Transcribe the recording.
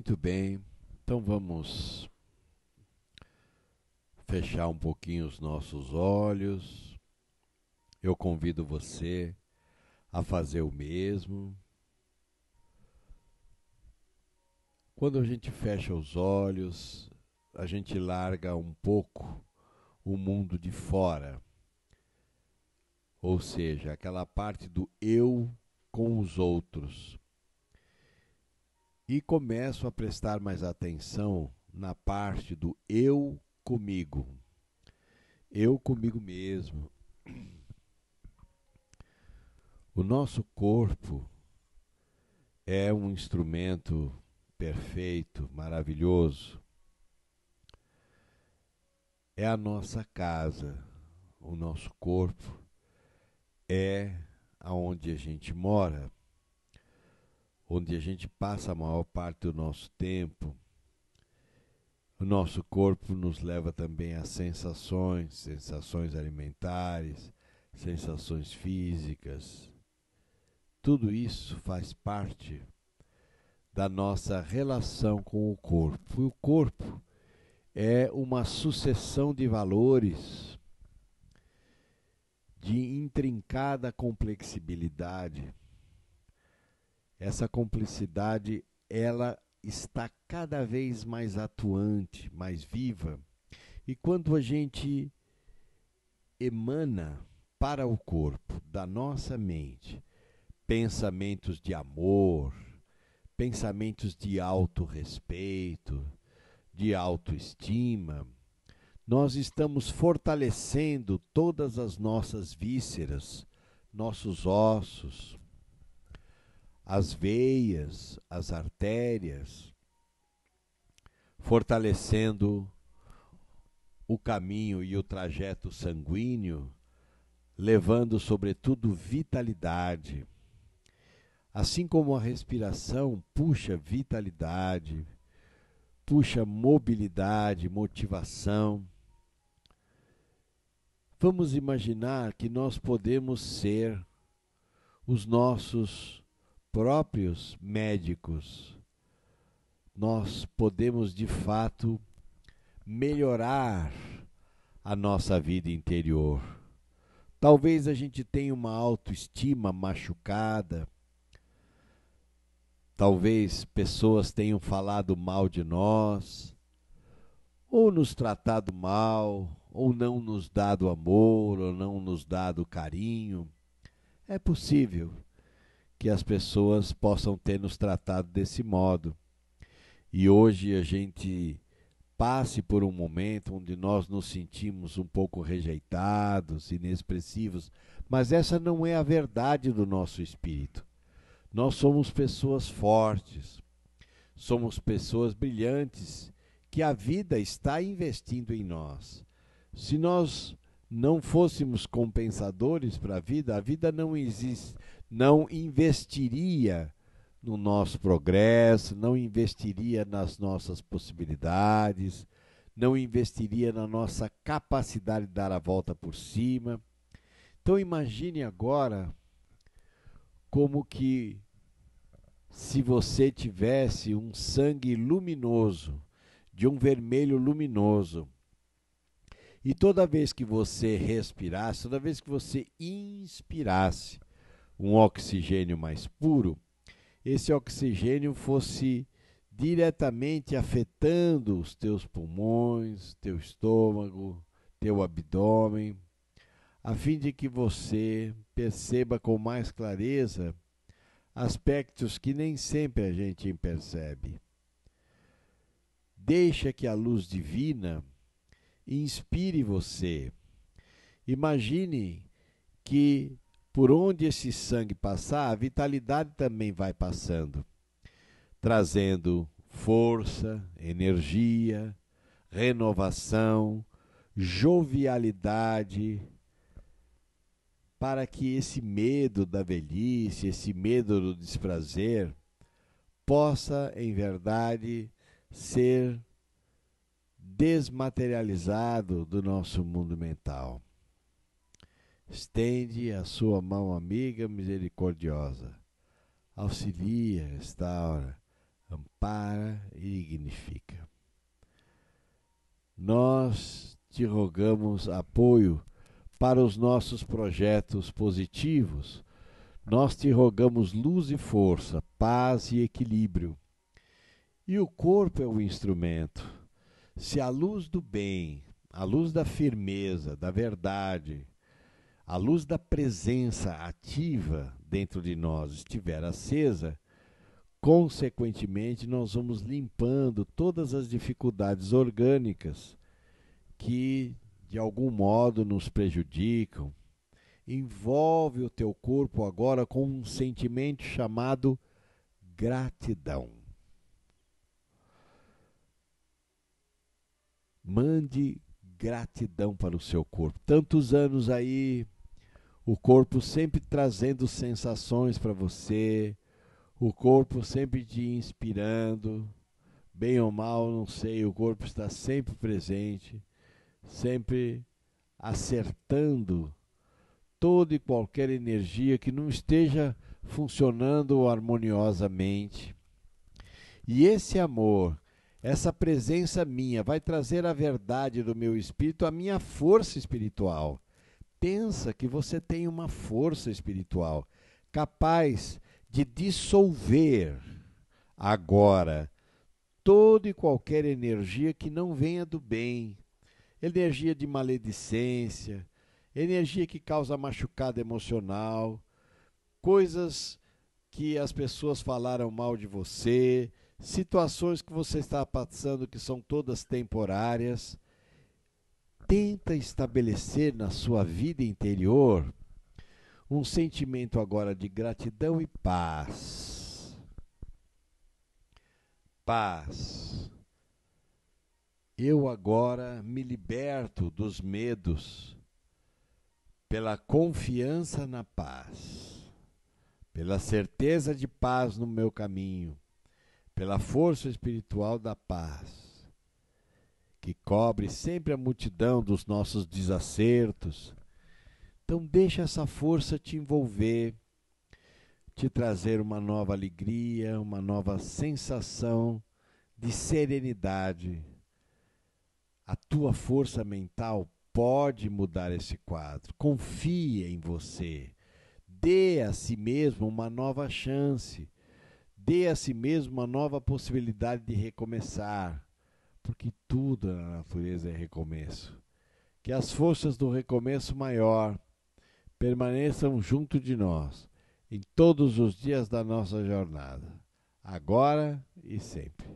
Muito bem, então vamos fechar um pouquinho os nossos olhos. Eu convido você a fazer o mesmo. Quando a gente fecha os olhos, a gente larga um pouco o mundo de fora. Ou seja, aquela parte do eu com os outros e começo a prestar mais atenção na parte do eu comigo. Eu comigo mesmo. O nosso corpo é um instrumento perfeito, maravilhoso. É a nossa casa, o nosso corpo é aonde a gente mora onde a gente passa a maior parte do nosso tempo, o nosso corpo nos leva também a sensações, sensações alimentares, sensações físicas. Tudo isso faz parte da nossa relação com o corpo. E o corpo é uma sucessão de valores de intrincada complexibilidade essa cumplicidade ela está cada vez mais atuante, mais viva. E quando a gente emana para o corpo da nossa mente pensamentos de amor, pensamentos de autorrespeito, de autoestima, nós estamos fortalecendo todas as nossas vísceras, nossos ossos, as veias, as artérias, fortalecendo o caminho e o trajeto sanguíneo, levando sobretudo vitalidade. Assim como a respiração puxa vitalidade, puxa mobilidade, motivação. Vamos imaginar que nós podemos ser os nossos próprios médicos, nós podemos de fato melhorar a nossa vida interior. Talvez a gente tenha uma autoestima machucada. Talvez pessoas tenham falado mal de nós, ou nos tratado mal, ou não nos dado amor, ou não nos dado carinho. É possível que as pessoas possam ter nos tratado desse modo. E hoje a gente passe por um momento onde nós nos sentimos um pouco rejeitados, inexpressivos, mas essa não é a verdade do nosso espírito. Nós somos pessoas fortes, somos pessoas brilhantes, que a vida está investindo em nós. Se nós não fôssemos compensadores para a vida, a vida não existe, não investiria no nosso progresso, não investiria nas nossas possibilidades, não investiria na nossa capacidade de dar a volta por cima. Então imagine agora como que se você tivesse um sangue luminoso, de um vermelho luminoso, e toda vez que você respirasse, toda vez que você inspirasse, um oxigênio mais puro, esse oxigênio fosse diretamente afetando os teus pulmões, teu estômago, teu abdômen, a fim de que você perceba com mais clareza aspectos que nem sempre a gente percebe. Deixa que a luz divina inspire você. Imagine que por onde esse sangue passar, a vitalidade também vai passando, trazendo força, energia, renovação, jovialidade, para que esse medo da velhice, esse medo do desprazer, possa, em verdade, ser desmaterializado do nosso mundo mental. Estende a sua mão amiga misericordiosa. Auxilia, restaura, ampara e dignifica. Nós te rogamos apoio para os nossos projetos positivos. Nós te rogamos luz e força, paz e equilíbrio. E o corpo é o instrumento. Se a luz do bem, a luz da firmeza, da verdade, a luz da presença ativa dentro de nós estiver acesa, consequentemente nós vamos limpando todas as dificuldades orgânicas que de algum modo nos prejudicam. Envolve o teu corpo agora com um sentimento chamado gratidão. Mande gratidão para o seu corpo. Tantos anos aí o corpo sempre trazendo sensações para você, o corpo sempre te inspirando, bem ou mal, não sei, o corpo está sempre presente, sempre acertando toda e qualquer energia que não esteja funcionando harmoniosamente. E esse amor, essa presença minha, vai trazer a verdade do meu espírito a minha força espiritual pensa que você tem uma força espiritual capaz de dissolver agora toda e qualquer energia que não venha do bem, energia de maledicência, energia que causa machucado emocional, coisas que as pessoas falaram mal de você, situações que você está passando que são todas temporárias tenta estabelecer na sua vida interior um sentimento agora de gratidão e paz. Paz. Eu agora me liberto dos medos pela confiança na paz, pela certeza de paz no meu caminho, pela força espiritual da paz que cobre sempre a multidão dos nossos desacertos. Então, deixa essa força te envolver, te trazer uma nova alegria, uma nova sensação de serenidade. A tua força mental pode mudar esse quadro. Confia em você. Dê a si mesmo uma nova chance. Dê a si mesmo uma nova possibilidade de recomeçar porque tudo na natureza é recomeço. Que as forças do recomeço maior permaneçam junto de nós em todos os dias da nossa jornada, agora e sempre.